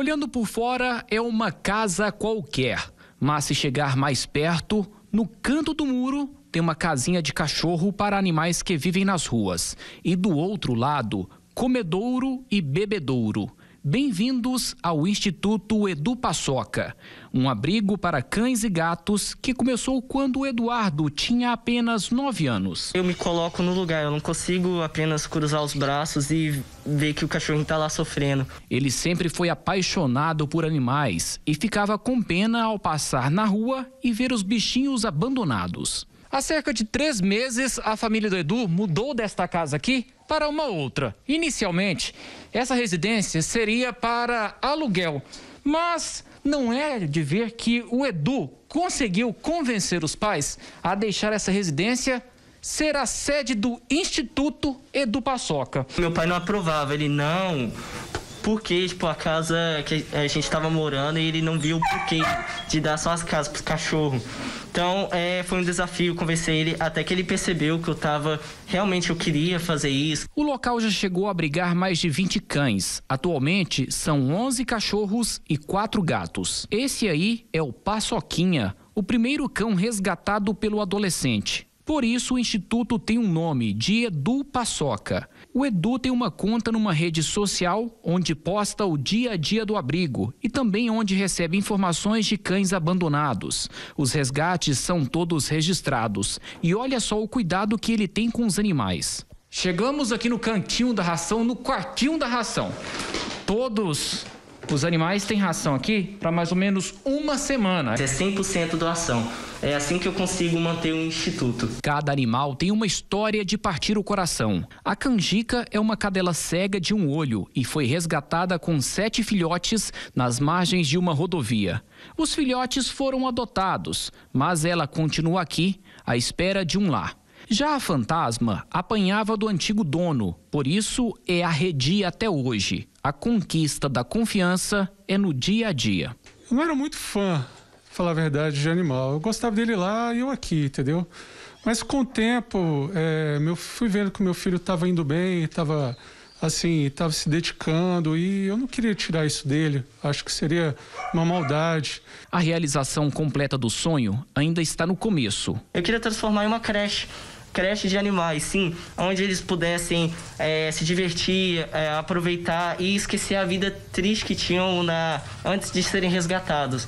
Olhando por fora, é uma casa qualquer, mas se chegar mais perto, no canto do muro, tem uma casinha de cachorro para animais que vivem nas ruas. E do outro lado, comedouro e bebedouro. Bem-vindos ao Instituto Edu Paçoca, um abrigo para cães e gatos que começou quando o Eduardo tinha apenas 9 anos. Eu me coloco no lugar, eu não consigo apenas cruzar os braços e ver que o cachorrinho está lá sofrendo. Ele sempre foi apaixonado por animais e ficava com pena ao passar na rua e ver os bichinhos abandonados. Há cerca de três meses, a família do Edu mudou desta casa aqui para uma outra. Inicialmente, essa residência seria para aluguel, mas não é de ver que o Edu conseguiu convencer os pais a deixar essa residência ser a sede do Instituto Edu Paçoca. Meu pai não aprovava, ele não tipo a casa que a gente estava morando e ele não viu o porquê de dar só as casas pros cachorros. Então é, foi um desafio convencer ele até que ele percebeu que eu estava realmente eu queria fazer isso. O local já chegou a abrigar mais de 20 cães. Atualmente são 11 cachorros e 4 gatos. Esse aí é o Paçoquinha, o primeiro cão resgatado pelo adolescente. Por isso, o instituto tem um nome de Edu Paçoca. O Edu tem uma conta numa rede social onde posta o dia a dia do abrigo e também onde recebe informações de cães abandonados. Os resgates são todos registrados. E olha só o cuidado que ele tem com os animais. Chegamos aqui no cantinho da ração, no quartinho da ração. Todos os animais têm ração aqui para mais ou menos uma semana. É 100% doação. É assim que eu consigo manter o um instituto. Cada animal tem uma história de partir o coração. A canjica é uma cadela cega de um olho e foi resgatada com sete filhotes nas margens de uma rodovia. Os filhotes foram adotados, mas ela continua aqui à espera de um lar. Já a fantasma apanhava do antigo dono, por isso é arredia até hoje. A conquista da confiança é no dia a dia. Eu não era muito fã, falar a verdade, de animal. Eu gostava dele lá e eu aqui, entendeu? Mas com o tempo, é, meu, fui vendo que o meu filho estava indo bem, estava assim, estava se dedicando e eu não queria tirar isso dele. Acho que seria uma maldade. A realização completa do sonho ainda está no começo. Eu queria transformar em uma creche creche de animais, sim, onde eles pudessem é, se divertir, é, aproveitar e esquecer a vida triste que tinham na, antes de serem resgatados.